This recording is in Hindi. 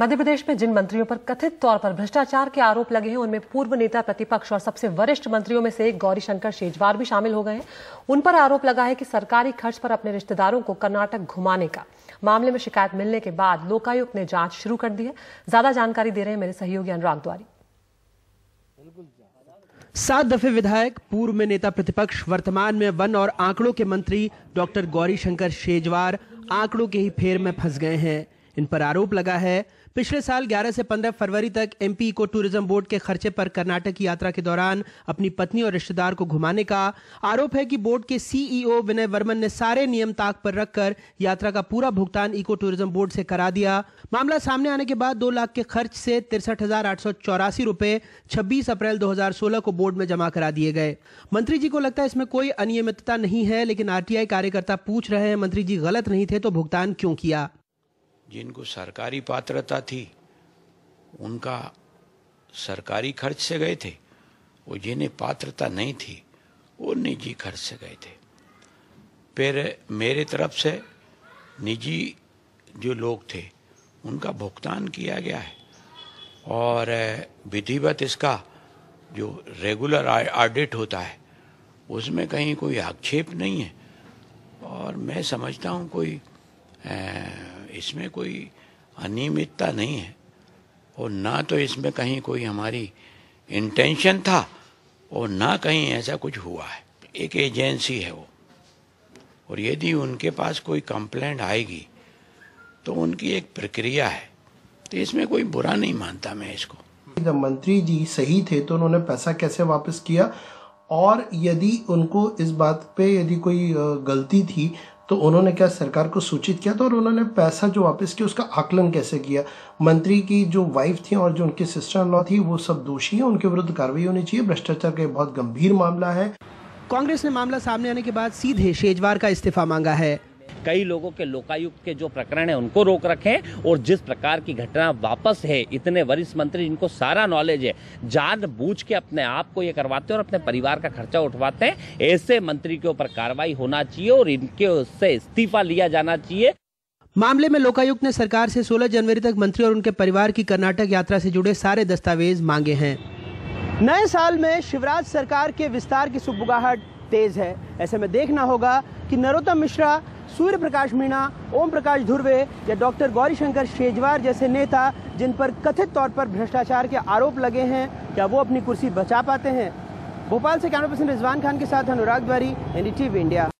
मध्य प्रदेश में जिन मंत्रियों पर कथित तौर पर भ्रष्टाचार के आरोप लगे हैं उनमें पूर्व नेता प्रतिपक्ष और सबसे वरिष्ठ मंत्रियों में से एक गौरीशंकर शेजवार भी शामिल हो गए हैं उन पर आरोप लगा है कि सरकारी खर्च पर अपने रिश्तेदारों को कर्नाटक घुमाने का मामले में शिकायत मिलने के बाद लोकायुक्त ने जांच शुरू कर दी है ज्यादा जानकारी दे रहे हैं मेरे सहयोगी अनुराग द्वारी सात दफे विधायक पूर्व में नेता प्रतिपक्ष वर्तमान में वन और आंकड़ों के मंत्री डॉक्टर गौरीशंकर शेजवार आंकड़ों के ही फेर में फंस गए हैं इन पर आरोप लगा है पिछले साल 11 से 15 फरवरी तक एमपी इको टूरिज्म बोर्ड के खर्चे पर कर्नाटक की यात्रा के दौरान अपनी पत्नी और रिश्तेदार को घुमाने का आरोप है कि बोर्ड के सीईओ विनय वर्मन ने सारे नियम ताक पर रखकर यात्रा का पूरा भुगतान इको टूरिज्म बोर्ड से करा दिया मामला सामने आने के बाद दो लाख के खर्च से तिरसठ रूपए छब्बीस अप्रैल दो को बोर्ड में जमा करा दिए गए मंत्री जी को लगता है इसमें कोई अनियमितता नहीं है लेकिन आरटीआई कार्यकर्ता पूछ रहे हैं मंत्री जी गलत नहीं थे तो भुगतान क्यों किया जिनको सरकारी पात्रता थी उनका सरकारी खर्च से गए थे वो जिन्हें पात्रता नहीं थी वो निजी खर्च से गए थे फिर मेरे तरफ से निजी जो लोग थे उनका भुगतान किया गया है और विधिवत इसका जो रेगुलर ऑडिट होता है उसमें कहीं कोई आक्षेप नहीं है और मैं समझता हूँ कोई इसमें कोई अनियमितता नहीं है और ना तो इसमें कहीं कोई हमारी इंटेंशन था और ना कहीं ऐसा कुछ हुआ है एक एजेंसी है वो और यदि उनके पास कोई कंप्लेंट आएगी तो उनकी एक प्रक्रिया है तो इसमें कोई बुरा नहीं मानता मैं इसको जब मंत्री जी सही थे तो उन्होंने पैसा कैसे वापस किया और यदि उनको इस बात पे यदि कोई गलती थी तो उन्होंने क्या सरकार को सूचित किया था और उन्होंने पैसा जो वापस किया उसका आकलन कैसे किया मंत्री की जो वाइफ थी और जो उनकी सिस्टर लॉ थी वो सब दोषी है उनके विरुद्ध कार्रवाई होनी चाहिए भ्रष्टाचार का बहुत गंभीर मामला है कांग्रेस ने मामला सामने आने के बाद सीधे शेजवार का इस्तीफा मांगा है कई लोगों के लोकायुक्त के जो प्रकरण है उनको रोक रखें और जिस प्रकार की घटना वापस है इतने वरिष्ठ मंत्री जिनको सारा नॉलेज है जान बूझ के अपने आप को ये करवाते हैं और अपने परिवार का खर्चा उठवाते हैं ऐसे मंत्री के ऊपर कार्रवाई होना चाहिए और इनके उससे इस्तीफा लिया जाना चाहिए मामले में लोकायुक्त ने सरकार से 16 जनवरी तक मंत्री और उनके परिवार की कर्नाटक यात्रा से जुड़े सारे दस्तावेज मांगे हैं नए साल में शिवराज सरकार के विस्तार की सुबुगाहट तेज है ऐसे में देखना होगा कि नरोत्तम मिश्रा सूर्य प्रकाश मीणा ओम प्रकाश धुर्वे या डॉक्टर गौरीशंकर शेजवार जैसे नेता जिन पर कथित तौर पर भ्रष्टाचार के आरोप लगे हैं क्या वो अपनी कुर्सी बचा पाते हैं भोपाल से कैमरा पर्सन रिजवान खान के साथ अनुराग द्वारी एनडीटीवी इंडिया